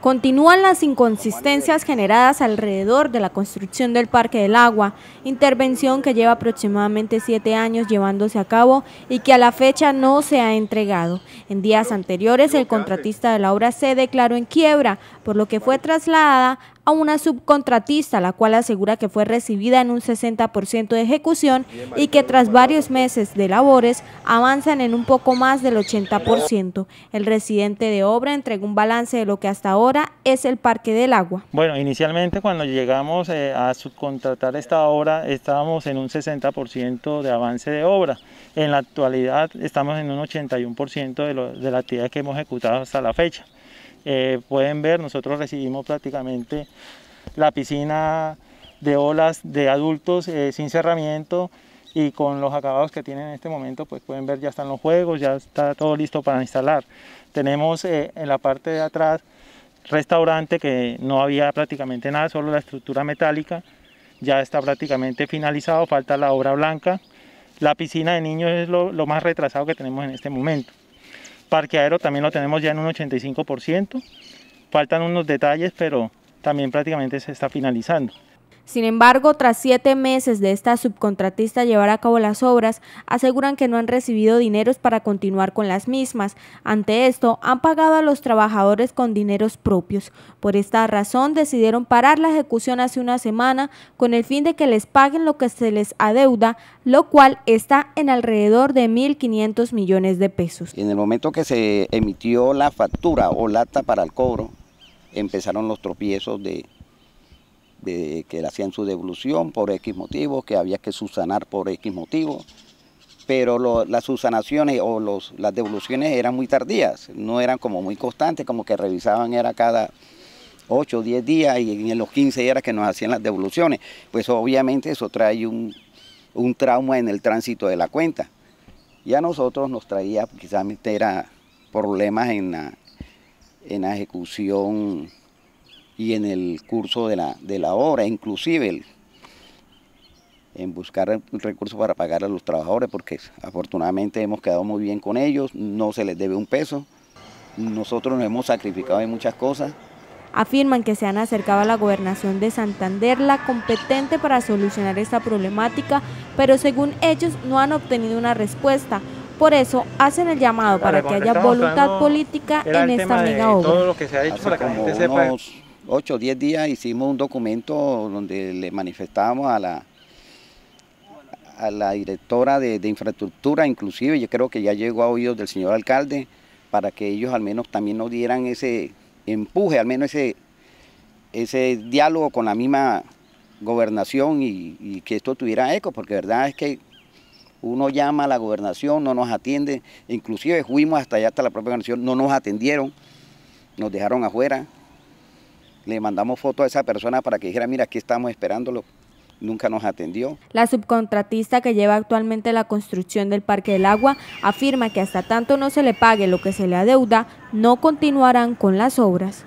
Continúan las inconsistencias generadas alrededor de la construcción del Parque del Agua, intervención que lleva aproximadamente siete años llevándose a cabo y que a la fecha no se ha entregado. En días anteriores, el contratista de la obra se declaró en quiebra, por lo que fue trasladada a una subcontratista, la cual asegura que fue recibida en un 60% de ejecución y que tras varios meses de labores avanzan en un poco más del 80%. El residente de obra entregó un balance de lo que hasta ahora es el Parque del Agua. Bueno, inicialmente cuando llegamos eh, a subcontratar esta obra estábamos en un 60% de avance de obra. En la actualidad estamos en un 81% de, de la actividad que hemos ejecutado hasta la fecha. Eh, pueden ver, nosotros recibimos prácticamente la piscina de olas de adultos eh, sin cerramiento y con los acabados que tienen en este momento, pues pueden ver ya están los juegos, ya está todo listo para instalar. Tenemos eh, en la parte de atrás restaurante que no había prácticamente nada, solo la estructura metálica, ya está prácticamente finalizado, falta la obra blanca. La piscina de niños es lo más retrasado que tenemos en este momento. Parqueadero también lo tenemos ya en un 85%. Faltan unos detalles, pero también prácticamente se está finalizando. Sin embargo, tras siete meses de esta subcontratista llevar a cabo las obras, aseguran que no han recibido dineros para continuar con las mismas. Ante esto, han pagado a los trabajadores con dineros propios. Por esta razón, decidieron parar la ejecución hace una semana con el fin de que les paguen lo que se les adeuda, lo cual está en alrededor de 1.500 millones de pesos. En el momento que se emitió la factura o lata para el cobro, empezaron los tropiezos de de que le hacían su devolución por X motivos, que había que subsanar por X motivos, pero las subsanaciones o las devoluciones eran muy tardías, no eran como muy constantes, como que revisaban era cada 8 o 10 días y en los 15 era que nos hacían las devoluciones. Pues obviamente eso trae un, trauma en el tránsito de la cuenta. Y a nosotros nos traía quizás problemas en en la ejecución y en el curso de la, de la obra, inclusive en buscar recursos para pagar a los trabajadores, porque afortunadamente hemos quedado muy bien con ellos, no se les debe un peso, nosotros nos hemos sacrificado en muchas cosas. Afirman que se han acercado a la gobernación de Santander, la competente para solucionar esta problemática, pero según ellos no han obtenido una respuesta. Por eso hacen el llamado para que haya voluntad política en esta mega obra. 8 o 10 días hicimos un documento donde le manifestábamos a la, a la directora de, infraestructura, inclusive yo creo que ya llegó a oídos del señor alcalde, para que ellos al menos también nos dieran ese empuje, al menos ese, ese diálogo con la misma gobernación y, que esto tuviera eco, porque la verdad es que uno llama a la gobernación, no nos atiende, inclusive fuimos hasta allá, hasta la propia gobernación, no nos atendieron, nos dejaron afuera, le mandamos foto a esa persona para que dijera, mira, aquí estamos esperándolo. Nunca nos atendió. La subcontratista que lleva actualmente la construcción del Parque del Agua afirma que hasta tanto no se le pague lo que se le adeuda, no continuarán con las obras.